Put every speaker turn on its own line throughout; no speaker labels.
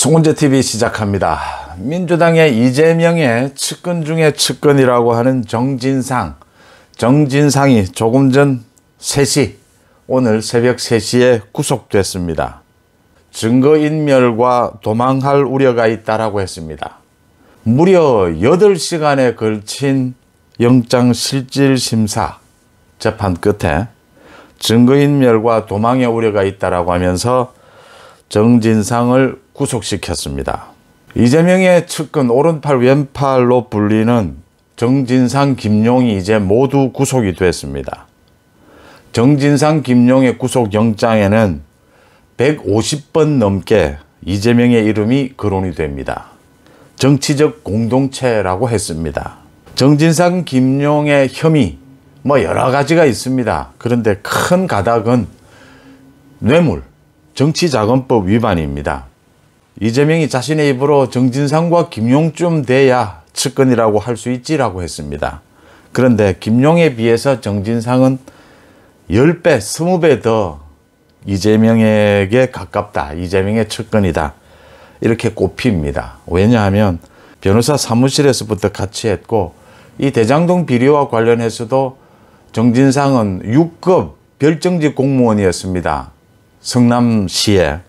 송은재 TV 시작합니다. 민주당의 이재명의 측근 중에 측근이라고 하는 정진상. 정진상이 조금 전 3시, 오늘 새벽 3시에 구속됐습니다. 증거인멸과 도망할 우려가 있다라고 했습니다. 무려 8시간에 걸친 영장실질심사 재판 끝에 증거인멸과 도망의 우려가 있다라고 하면서 정진상을 구속시켰습니다. 이재명의 측근 오른팔 왼팔로 불리는 정진상, 김용이 이제 모두 구속이 됐습니다. 정진상, 김용의 구속영장에는 150번 넘게 이재명의 이름이 거론이 됩니다. 정치적 공동체라고 했습니다. 정진상, 김용의 혐의 뭐 여러 가지가 있습니다. 그런데 큰 가닥은 뇌물, 정치자금법 위반입니다. 이재명이 자신의 입으로 정진상과 김용쯤 돼야 측근이라고 할 수 있지라고 했습니다. 그런데 김용에 비해서 정진상은 10배, 20배 더 이재명에게 가깝다. 이재명의 측근이다. 이렇게 꼽힙니다. 왜냐하면 변호사 사무실에서부터 같이 했고 이 대장동 비리와 관련해서도 정진상은 6급 별정직 공무원이었습니다. 성남시에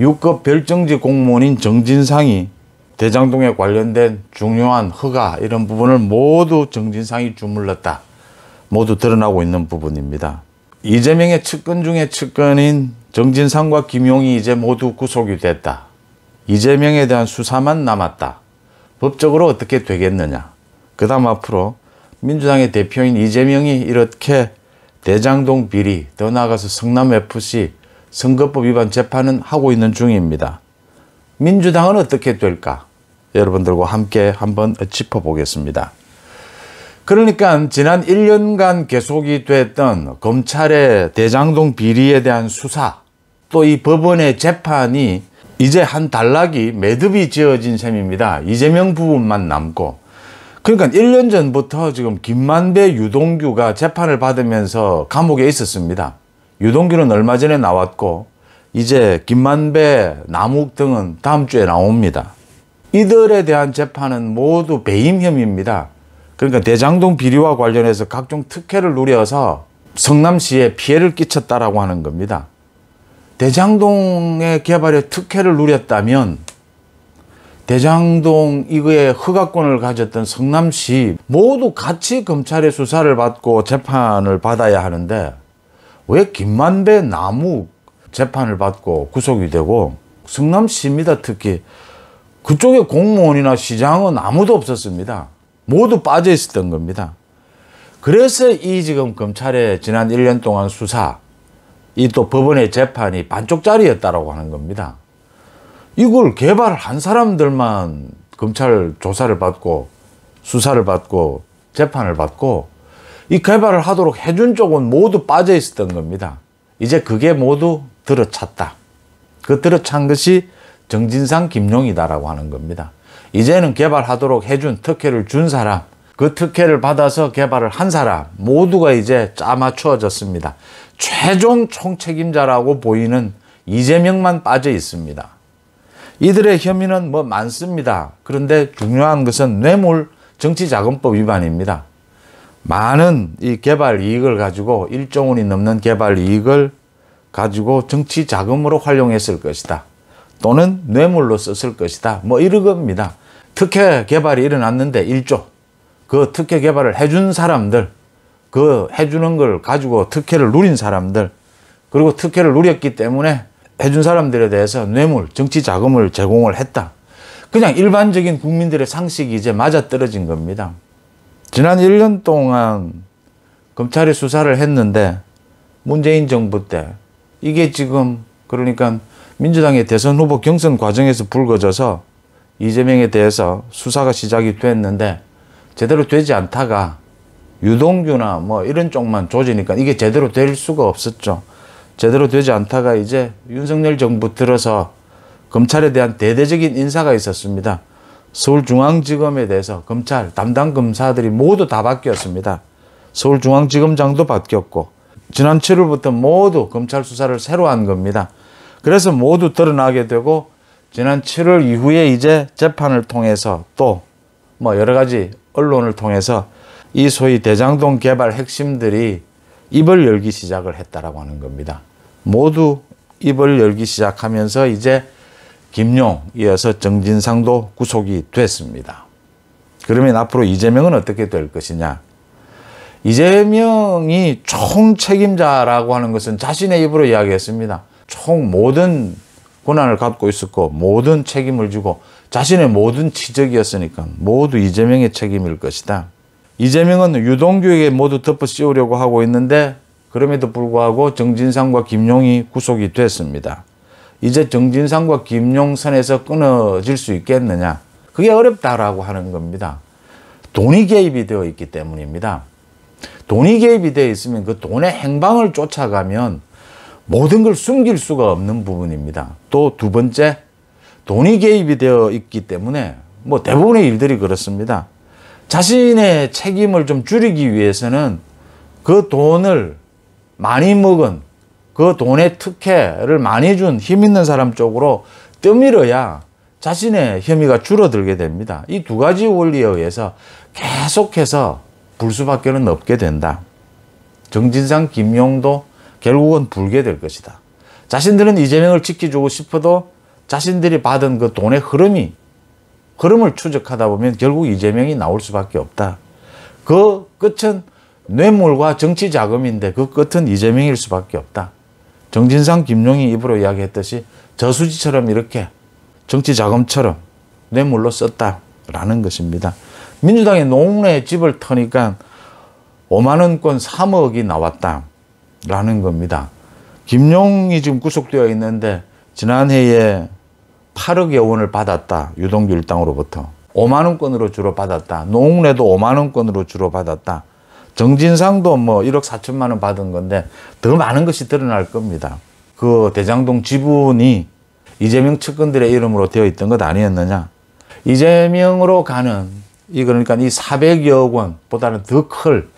6급 별정직 공무원인 정진상이 대장동에 관련된 중요한 허가 이런 부분을 모두 정진상이 주물렀다. 모두 드러나고 있는 부분입니다. 이재명의 측근 중에 측근인 정진상과 김용이 이제 모두 구속이 됐다. 이재명에 대한 수사만 남았다. 법적으로 어떻게 되겠느냐. 그 다음 앞으로 민주당의 대표인 이재명이 이렇게 대장동 비리, 더 나아가서 성남FC 선거법 위반 재판은 하고 있는 중입니다. 민주당은 어떻게 될까? 여러분들과 함께 한번 짚어보겠습니다. 그러니까 지난 1년간 계속이 됐던 검찰의 대장동 비리에 대한 수사 또 이 법원의 재판이 이제 한 단락이 매듭이 지어진 셈입니다. 이재명 부분만 남고 그러니까 1년 전부터 지금 김만배 유동규가 재판을 받으면서 감옥에 있었습니다. 유동규는 얼마 전에 나왔고 이제 김만배, 남욱 등은 다음 주에 나옵니다. 이들에 대한 재판은 모두 배임 혐의입니다. 그러니까 대장동 비리와 관련해서 각종 특혜를 누려서 성남시에 피해를 끼쳤다라고 하는 겁니다. 대장동의 개발에 특혜를 누렸다면 대장동 이거에 허가권을 가졌던 성남시 모두 같이 검찰의 수사를 받고 재판을 받아야 하는데 왜 김만배 나무 재판을 받고 구속이 되고 성남시입니다 특히 그쪽에 공무원이나 시장은 아무도 없었습니다. 모두 빠져 있었던 겁니다. 그래서 이 지금 검찰의 지난 1년 동안 수사 이 또 법원의 재판이 반쪽짜리였다라고 하는 겁니다. 이걸 개발한 사람들만 검찰 조사를 받고 수사를 받고 재판을 받고 이 개발을 하도록 해준 쪽은 모두 빠져 있었던 겁니다. 이제 그게 모두 들어찼다. 그 들어찬 것이 정진상 김용이다라고 하는 겁니다. 이제는 개발하도록 해준 특혜를 준 사람, 그 특혜를 받아서 개발을 한 사람 모두가 이제 짜맞추어졌습니다. 최종 총책임자라고 보이는 이재명만 빠져 있습니다. 이들의 혐의는 뭐 많습니다. 그런데 중요한 것은 뇌물 정치자금법 위반입니다. 많은 이 개발 이익을 가지고 1조 원이 넘는 개발 이익을 가지고 정치 자금으로 활용했을 것이다. 또는 뇌물로 썼을 것이다. 뭐 이런 겁니다. 특혜 개발이 일어났는데 1조. 그 특혜 개발을 해준 사람들, 그 해주는 걸 가지고 특혜를 누린 사람들, 그리고 특혜를 누렸기 때문에 해준 사람들에 대해서 뇌물, 정치 자금을 제공을 했다. 그냥 일반적인 국민들의 상식이 이제 맞아떨어진 겁니다. 지난 1년 동안 검찰이 수사를 했는데 문재인 정부 때 이게 지금 그러니까 민주당의 대선 후보 경선 과정에서 불거져서 이재명에 대해서 수사가 시작이 됐는데 제대로 되지 않다가 유동규나 뭐 이런 쪽만 조지니까 이게 제대로 될 수가 없었죠. 제대로 되지 않다가 이제 윤석열 정부 들어서 검찰에 대한 대대적인 인사가 있었습니다. 서울중앙지검에 대해서 검찰 담당 검사들이 모두 다 바뀌었습니다. 서울중앙지검장도 바뀌었고 지난 7월부터 모두 검찰 수사를 새로 한 겁니다. 그래서 모두 드러나게 되고 지난 7월 이후에 이제 재판을 통해서 또 뭐 여러 가지 언론을 통해서 이 소위 대장동 개발 핵심들이 입을 열기 시작을 했다라고 하는 겁니다. 모두 입을 열기 시작하면서 이제 김용 이어서 정진상도 구속이 됐습니다. 그러면 앞으로 이재명은 어떻게 될 것이냐? 이재명이 총 책임자라고 하는 것은 자신의 입으로 이야기했습니다. 총 모든 권한을 갖고 있었고 모든 책임을 지고 자신의 모든 치적이었으니까 모두 이재명의 책임일 것이다. 이재명은 유동규에게 모두 덮어 씌우려고 하고 있는데 그럼에도 불구하고 정진상과 김용이 구속이 됐습니다. 이제 정진상과 김용선에서 끊어질 수 있겠느냐. 그게 어렵다라고 하는 겁니다. 돈이 개입이 되어 있기 때문입니다. 돈이 개입이 되어 있으면 그 돈의 행방을 쫓아가면 모든 걸 숨길 수가 없는 부분입니다. 또 두 번째, 돈이 개입이 되어 있기 때문에 뭐 대부분의 일들이 그렇습니다. 자신의 책임을 좀 줄이기 위해서는 그 돈을 많이 먹은 그 돈의 특혜를 많이 준 힘 있는 사람 쪽으로 뜸밀어야 자신의 혐의가 줄어들게 됩니다. 이 두 가지 원리에 의해서 계속해서 불수밖에는 없게 된다. 정진상, 김용도 결국은 불게 될 것이다. 자신들은 이재명을 지켜주고 싶어도 자신들이 받은 그 돈의 흐름이 흐름을 추적하다 보면 결국 이재명이 나올 수밖에 없다. 그 끝은 뇌물과 정치 자금인데 그 끝은 이재명일 수밖에 없다. 정진상 김용희 입으로 이야기했듯이 저수지처럼 이렇게 정치자금처럼 뇌물로 썼다라는 것입니다. 민주당이 노웅 집을 터니까 5만원권 3억이 나왔다라는 겁니다. 김용이 지금 구속되어 있는데 지난해에 8억여 원을 받았다. 유동규 일당으로부터. 5만원권으로 주로 받았다. 노웅도 5만원권으로 주로 받았다. 정진상도 뭐 1억 4천만 원 받은 건데 더 많은 것이 드러날 겁니다. 그 대장동 지분이 이재명 측근들의 이름으로 되어 있던 것 아니었느냐. 이재명으로 가는 이 그러니까 이 400여억 원보다는 더 클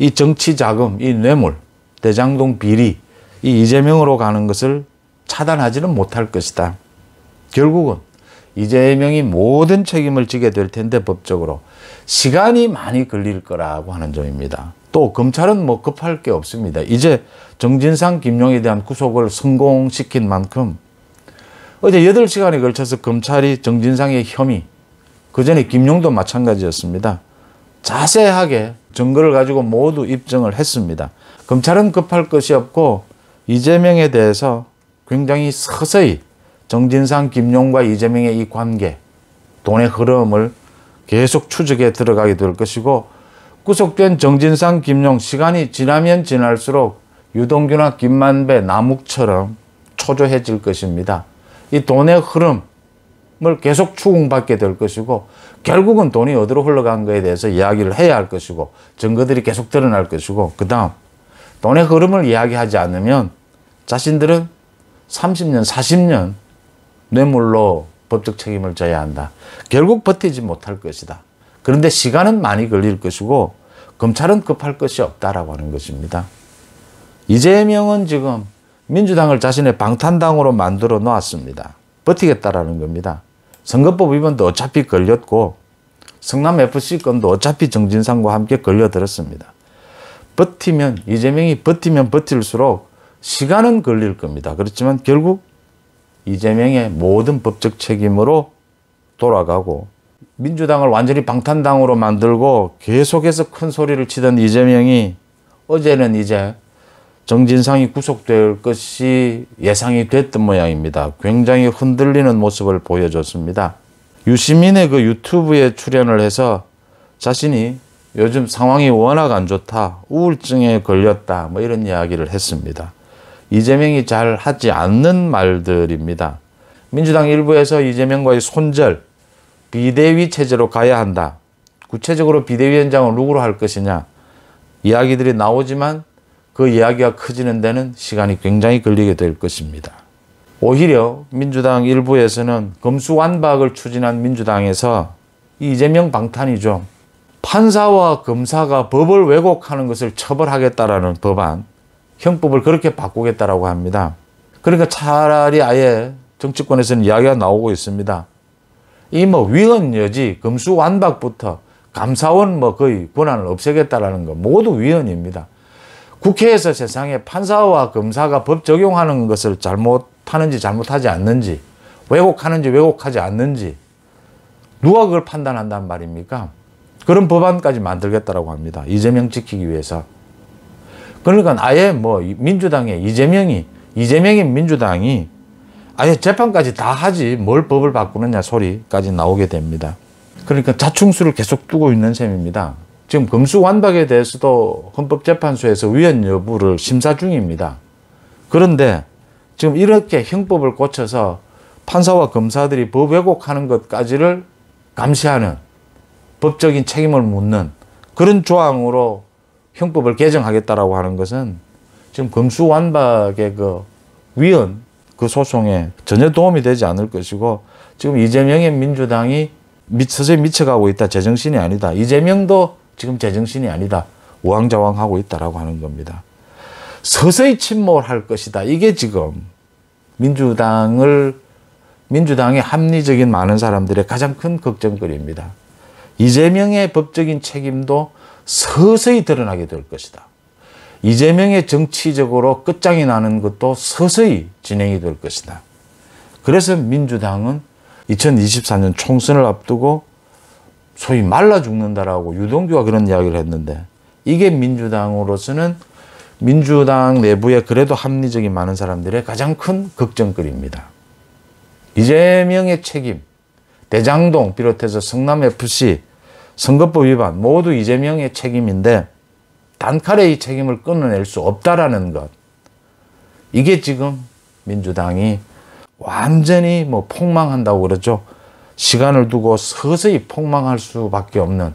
이 정치 자금, 이 뇌물, 대장동 비리, 이 이재명으로 가는 것을 차단하지는 못할 것이다. 결국은 이재명이 모든 책임을 지게 될 텐데 법적으로 시간이 많이 걸릴 거라고 하는 점입니다. 또 검찰은 뭐 급할 게 없습니다. 이제 정진상, 김용에 대한 구속을 성공시킨 만큼 어제 8시간에 걸쳐서 검찰이 정진상의 혐의, 그 전에 김용도 마찬가지였습니다. 자세하게 증거를 가지고 모두 입증을 했습니다. 검찰은 급할 것이 없고 이재명에 대해서 굉장히 서서히 정진상, 김용과 이재명의 이 관계, 돈의 흐름을 계속 추적에 들어가게 될 것이고 구속된 정진상 김용 시간이 지나면 지날수록 유동규나 김만배, 남욱처럼 초조해질 것입니다. 이 돈의 흐름을 계속 추궁받게 될 것이고 결국은 돈이 어디로 흘러간 거에 대해서 이야기를 해야 할 것이고 증거들이 계속 드러날 것이고 그 다음 돈의 흐름을 이야기하지 않으면 자신들은 30년, 40년 뇌물로 법적 책임을 져야 한다. 결국 버티지 못할 것이다. 그런데 시간은 많이 걸릴 것이고 검찰은 급할 것이 없다라고 하는 것입니다. 이재명은 지금 민주당을 자신의 방탄당으로 만들어 놓았습니다. 버티겠다라는 겁니다. 선거법 위반도 어차피 걸렸고 성남FC 건도 어차피 정진상과 함께 걸려들었습니다. 버티면 이재명이 버티면 버틸수록 시간은 걸릴 겁니다. 그렇지만 결국 이재명의 모든 법적 책임으로 돌아가고 민주당을 완전히 방탄당으로 만들고 계속해서 큰 소리를 치던 이재명이 어제는 이제 정진상이 구속될 것이 예상이 됐던 모양입니다. 굉장히 흔들리는 모습을 보여줬습니다. 유시민의 그 유튜브에 출연을 해서 자신이 요즘 상황이 워낙 안 좋다, 우울증에 걸렸다, 뭐 이런 이야기를 했습니다. 이재명이 잘 하지 않는 말들입니다. 민주당 일부에서 이재명과의 손절, 비대위 체제로 가야 한다. 구체적으로 비대위원장을 누구로 할 것이냐. 이야기들이 나오지만 그 이야기가 커지는 데는 시간이 굉장히 걸리게 될 것입니다. 오히려 민주당 일부에서는 검수완박을 추진한 민주당에서 이재명 방탄이죠. 판사와 검사가 법을 왜곡하는 것을 처벌하겠다라는 법안, 형법을 그렇게 바꾸겠다라고 합니다. 그러니까 차라리 아예 정치권에서는 이야기가 나오고 있습니다. 이 뭐 위헌 여지, 금수 완박부터 감사원 뭐 거의 권한을 없애겠다라는 거 모두 위헌입니다. 국회에서 세상에 판사와 검사가 법 적용하는 것을 잘못하는지 잘못하지 않는지 왜곡하는지 왜곡하지 않는지 누가 그걸 판단한단 말입니까? 그런 법안까지 만들겠다라고 합니다. 이재명 지키기 위해서. 그러니까 아예 뭐 민주당의 이재명이 이재명인 민주당이 아예 재판까지 다 하지 뭘 법을 바꾸느냐 소리까지 나오게 됩니다. 그러니까 자충수를 계속 두고 있는 셈입니다. 지금 금수완박에 대해서도 헌법재판소에서 위헌 여부를 심사 중입니다. 그런데 지금 이렇게 형법을 고쳐서 판사와 검사들이 법 왜곡하는 것까지를 감시하는 법적인 책임을 묻는 그런 조항으로 형법을 개정하겠다라고 하는 것은 지금 검수완박의 그 위헌 그 소송에 전혀 도움이 되지 않을 것이고 지금 이재명의 민주당이 미, 서서히 미쳐가고 있다. 제정신이 아니다. 이재명도 지금 제정신이 아니다. 우왕좌왕하고 있다라고 하는 겁니다. 서서히 침몰할 것이다. 이게 지금 민주당을 민주당의 합리적인 많은 사람들의 가장 큰 걱정거리입니다. 이재명의 법적인 책임도 서서히 드러나게 될 것이다. 이재명의 정치적으로 끝장이 나는 것도 서서히 진행이 될 것이다. 그래서 민주당은 2024년 총선을 앞두고 소위 말라 죽는다라고 유동규가 그런 이야기를 했는데 이게 민주당으로서는 민주당 내부에 그래도 합리적인 많은 사람들의 가장 큰 걱정거리입니다. 이재명의 책임, 대장동 비롯해서 성남FC, 선거법 위반 모두 이재명의 책임인데 단칼에 이 책임을 끊어낼 수 없다라는 것. 이게 지금 민주당이 완전히 뭐 폭망한다고 그러죠. 시간을 두고 서서히 폭망할 수밖에 없는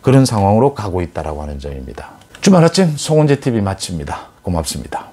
그런 상황으로 가고 있다라고 하는 점입니다. 주말 아침 송은재 TV 마칩니다. 고맙습니다.